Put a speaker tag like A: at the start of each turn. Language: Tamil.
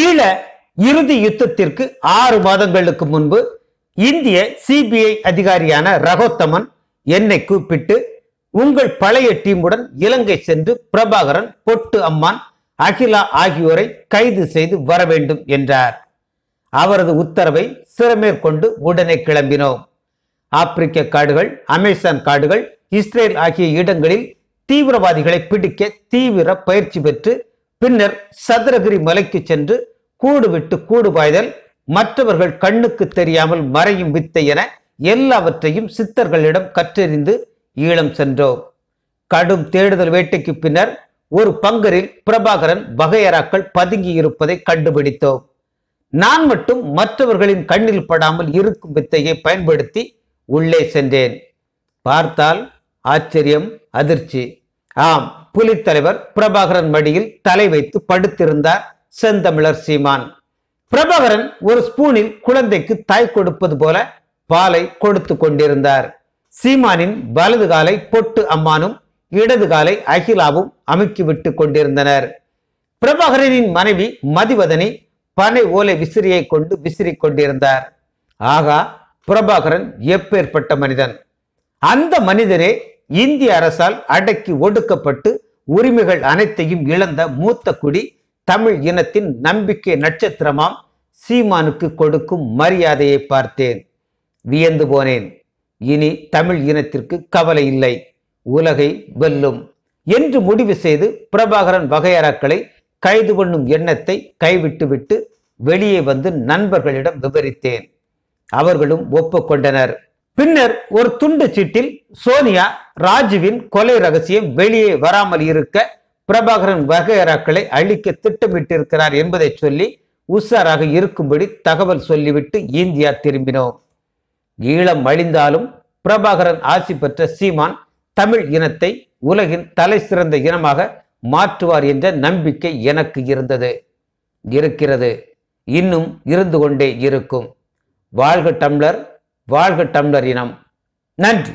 A: ஈழ இறுதி யுத்தத்திற்கு ஆறு மாதங்களுக்கு முன்பு இந்திய சிபிஐ அதிகாரியான ரகோத்தமன் என்னை கூப்பிட்டு உங்கள் பழைய டீமுடன் இலங்கை சென்று பிரபாகரன் பொட்டு அம்மான் அகிலா ஆகியோரை கைது செய்து வர வேண்டும் என்றார் அவரது உத்தரவை சிறமேற்கொண்டு உடனே கிளம்பினோம் ஆப்பிரிக்க காடுகள் அமேசான் காடுகள் இஸ்ரேல் ஆகிய இடங்களில் தீவிரவாதிகளை பிடிக்க தீவிர பயிற்சி பெற்று பின்னர் சதுரகிரி மலைக்கு சென்று கூடு விட்டு கூடு பாய்தல் மற்றவர்கள் கண்ணுக்கு தெரியாமல் மறையும் வித்தை என எல்லாவற்றையும் சித்தர்களிடம் கற்றறிந்து ஈழம் சென்றோம் கடும் தேடுதல் வேட்டைக்கு பின்னர் ஒரு பங்கரில் பிரபாகரன் வகையராக்கள் பதுங்கி இருப்பதை கண்டுபிடித்தோம் நான் மட்டும் மற்றவர்களின் கண்ணில் படாமல் இருக்கும் வித்தையை பயன்படுத்தி உள்ளே சென்றேன் பார்த்தால் ஆச்சரியம் அதிர்ச்சி ஆம் புலித்தலைவர் பிரபாகரன் மடியில் தலை வைத்து படுத்திருந்தார் செந்தமிழர் சீமான் பிரபாகரன் ஒரு ஸ்பூனில் குழந்தைக்கு தாய் கொடுப்பது போல பாலை கொடுத்து கொண்டிருந்தார் சீமானின் வலது காலை பொட்டு அம்மானும் இடது காலை அகிலாவும் அமுக்கிவிட்டு கொண்டிருந்தனர் பிரபாகரனின் மனைவி மதிவதனை பனை ஓலை விசிறியை கொண்டு விசிறி கொண்டிருந்தார் ஆகா பிரபாகரன் எப்பேற்பட்ட மனிதன் அந்த மனிதரே இந்திய அரசால் அடக்கி ஒடுக்கப்பட்டு உரிமைகள் அனைத்தையும் இழந்த மூத்த குடி தமிழ் இனத்தின் நம்பிக்கை நட்சத்திரமாம் சீமானுக்கு கொடுக்கும் மரியாதையை பார்த்தேன் வியந்து போனேன் இனி தமிழ் இனத்திற்கு கவலை இல்லை உலகை வெல்லும் என்று முடிவு செய்து பிரபாகரன் வகையறாக்களை கைது பண்ணும் எண்ணத்தை கைவிட்டுவிட்டு வெளியே வந்து நண்பர்களிடம் விவரித்தேன் அவர்களும் ஒப்புக்கொண்டனர் பின்னர் ஒரு துண்டு சீட்டில் சோனியா ராஜுவின் கொலை ரகசியம் வெளியே வராமல் இருக்க பிரபாகரன் வகையராக்களை அழிக்க திட்டமிட்டிருக்கிறார் என்பதை சொல்லி உஷாராக இருக்கும்படி தகவல் சொல்லிவிட்டு இந்தியா திரும்பினோம் ஈழம் அழிந்தாலும் பிரபாகரன் ஆசி பெற்ற சீமான் தமிழ் இனத்தை உலகின் தலை சிறந்த இனமாக மாற்றுவார் என்ற நம்பிக்கை எனக்கு இருந்தது இருக்கிறது இன்னும் இருந்து கொண்டே இருக்கும் வாழ்க டம்ளர் வாழ்க டம்ளர் இனம் நன்றி